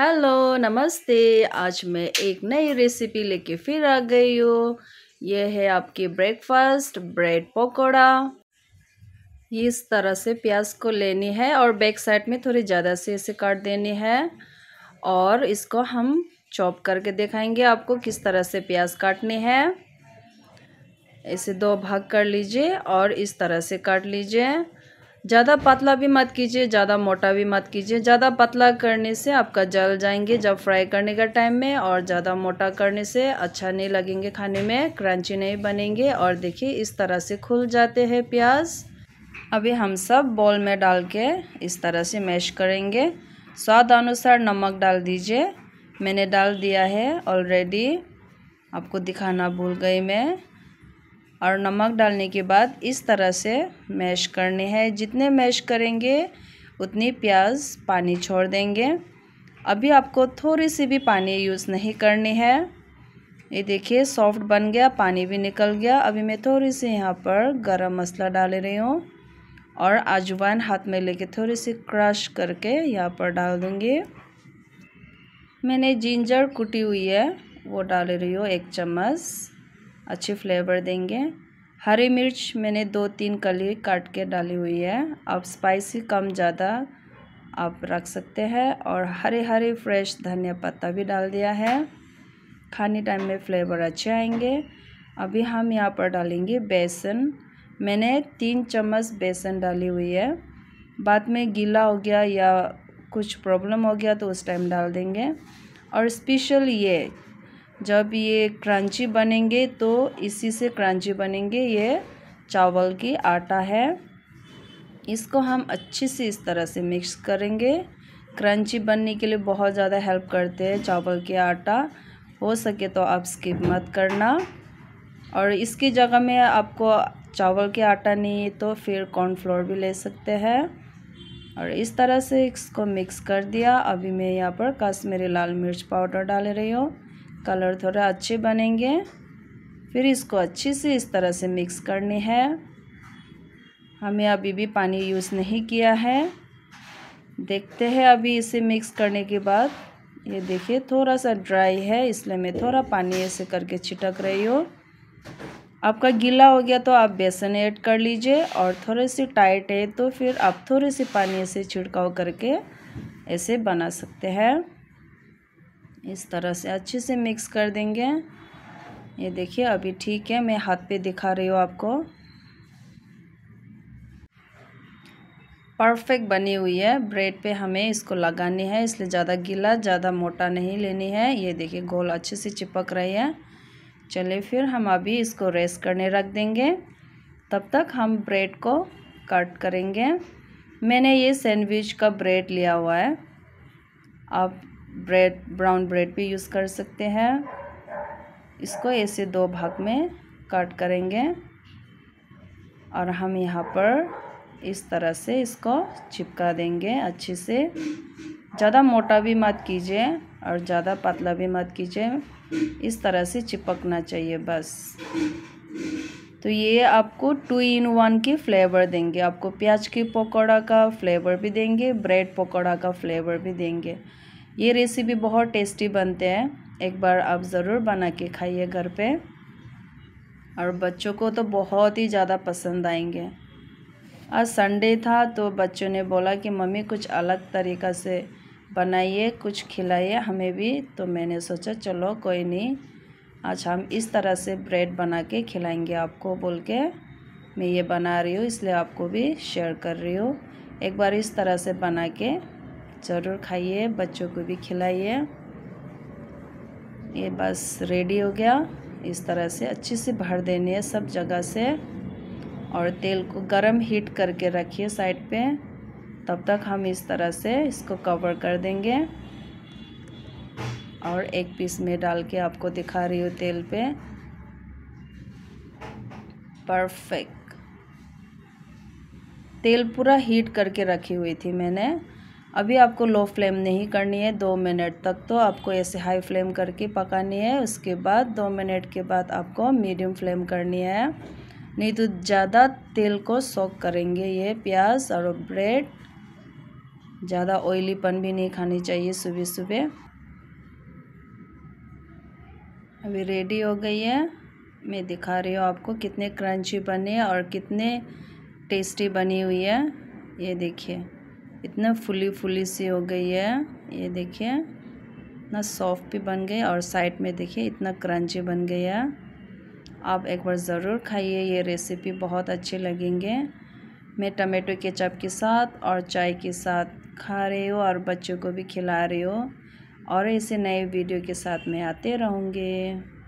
hello नमस्ते आज मैं एक नई रेसिपी लेके फिर आ गई हूँ यह है आपकी ब्रेकफास्ट ब्रेड पकौड़ा इस तरह से प्याज को लेनी है और बैक साइड में थोड़ी ज़्यादा से इसे काट देनी है और इसको हम चॉप करके दिखाएंगे आपको किस तरह से प्याज काटनी है इसे दो भाग कर लीजिए और इस तरह से काट लीजिए ज़्यादा पतला भी मत कीजिए ज़्यादा मोटा भी मत कीजिए ज़्यादा पतला करने से आपका जल जाएंगे जब फ्राई करने का टाइम में और ज़्यादा मोटा करने से अच्छा नहीं लगेंगे खाने में क्रंची नहीं बनेंगे और देखिए इस तरह से खुल जाते हैं प्याज अभी हम सब बॉल में डाल के इस तरह से मैश करेंगे स्वाद अनुसार नमक डाल दीजिए मैंने डाल दिया है ऑलरेडी आपको दिखाना भूल गई मैं और नमक डालने के बाद इस तरह से मैश करने हैं जितने मैश करेंगे उतनी प्याज पानी छोड़ देंगे अभी आपको थोड़ी सी भी पानी यूज़ नहीं करनी है ये देखिए सॉफ्ट बन गया पानी भी निकल गया अभी मैं थोड़ी सी यहाँ पर गरम मसाला डाल रही हूँ और आजवाइन हाथ में लेके थोड़ी सी क्रश करके यहाँ पर डाल दूँगी मैंने जिंजर कुटी हुई है वो डाल रही हूँ एक चम्मच अच्छे फ्लेवर देंगे हरी मिर्च मैंने दो तीन कली काट के डाली हुई है आप स्पाइसी कम ज़्यादा आप रख सकते हैं और हरे हरे फ्रेश धनिया पत्ता भी डाल दिया है खाने टाइम में फ्लेवर अच्छे आएंगे अभी हम यहाँ पर डालेंगे बेसन मैंने तीन चम्मच बेसन डाली हुई है बाद में गीला हो गया या कुछ प्रॉब्लम हो गया तो उस टाइम डाल देंगे और स्पेशल ये जब ये क्रंची बनेंगे तो इसी से क्रंची बनेंगे ये चावल की आटा है इसको हम अच्छे से इस तरह से मिक्स करेंगे क्रंची बनने के लिए बहुत ज़्यादा हेल्प करते हैं चावल के आटा हो सके तो आप स्किप मत करना और इसकी जगह में आपको चावल के आटा नहीं है तो फिर कॉर्नफ्लोर भी ले सकते हैं और इस तरह से इसको मिक्स कर दिया अभी मैं यहाँ पर कश्मीरी लाल मिर्च पाउडर डाल रही हूँ कलर थोड़ा अच्छे बनेंगे फिर इसको अच्छे से इस तरह से मिक्स करनी है हमें अभी भी पानी यूज़ नहीं किया है देखते हैं अभी इसे मिक्स करने के बाद ये देखिए थोड़ा सा ड्राई है इसलिए मैं थोड़ा पानी ऐसे करके छिटक रही हूँ आपका गीला हो गया तो आप बेसन ऐड कर लीजिए और थोड़े से टाइट है तो फिर आप थोड़े से पानी से छिड़काव करके ऐसे बना सकते हैं इस तरह से अच्छे से मिक्स कर देंगे ये देखिए अभी ठीक है मैं हाथ पे दिखा रही हूँ आपको परफेक्ट बनी हुई है ब्रेड पे हमें इसको लगानी है इसलिए ज़्यादा गीला ज़्यादा मोटा नहीं लेनी है ये देखिए गोल अच्छे से चिपक रही है चलिए फिर हम अभी इसको रेस्ट करने रख देंगे तब तक हम ब्रेड को कट करेंगे मैंने ये सैंडविच का ब्रेड लिया हुआ है आप ब्रेड ब्राउन ब्रेड भी यूज़ कर सकते हैं इसको ऐसे दो भाग में कट करेंगे और हम यहाँ पर इस तरह से इसको चिपका देंगे अच्छे से ज़्यादा मोटा भी मत कीजिए और ज़्यादा पतला भी मत कीजिए इस तरह से चिपकना चाहिए बस तो ये आपको टू इन वन के फ्लेवर देंगे आपको प्याज के पकौड़ा का फ्लेवर भी देंगे ब्रेड पकौड़ा का फ्लेवर भी देंगे ये रेसिपी बहुत टेस्टी बनते हैं एक बार आप ज़रूर बना के खाइए घर पे और बच्चों को तो बहुत ही ज़्यादा पसंद आएंगे आज संडे था तो बच्चों ने बोला कि मम्मी कुछ अलग तरीक़ा से बनाइए कुछ खिलाइए हमें भी तो मैंने सोचा चलो कोई नहीं आज हम इस तरह से ब्रेड बना के खिलाएंगे आपको बोल के मैं ये बना रही हूँ इसलिए आपको भी शेयर कर रही हूँ एक बार इस तरह से बना के ज़रूर खाइए बच्चों को भी खिलाइए ये बस रेडी हो गया इस तरह से अच्छे से भर देने है सब जगह से और तेल को गरम हीट करके रखिए साइड पे तब तक हम इस तरह से इसको कवर कर देंगे और एक पीस में डाल के आपको दिखा रही हूँ तेल पे परफेक्ट तेल पूरा हीट करके रखी हुई थी मैंने अभी आपको लो फ्लेम नहीं करनी है दो मिनट तक तो आपको ऐसे हाई फ्लेम करके पकानी है उसके बाद दो मिनट के बाद आपको मीडियम फ्लेम करनी है नहीं तो ज़्यादा तेल को सोख करेंगे ये प्याज और ब्रेड ज़्यादा ऑयलीपन भी नहीं खानी चाहिए सुबह सुबह अभी रेडी हो गई है मैं दिखा रही हूँ आपको कितने क्रंची बने और कितने टेस्टी बनी हुई है ये देखिए इतना फुली फुली सी हो गई है ये देखिए इतना सॉफ्ट भी बन गई और साइड में देखिए इतना क्रंची बन गया है आप एक बार ज़रूर खाइए ये रेसिपी बहुत अच्छे लगेंगे मैं टमेटो केचप के साथ और चाय के साथ खा रही हूँ और बच्चों को भी खिला रही हूँ और ऐसे नए वीडियो के साथ मैं आते रहूँगी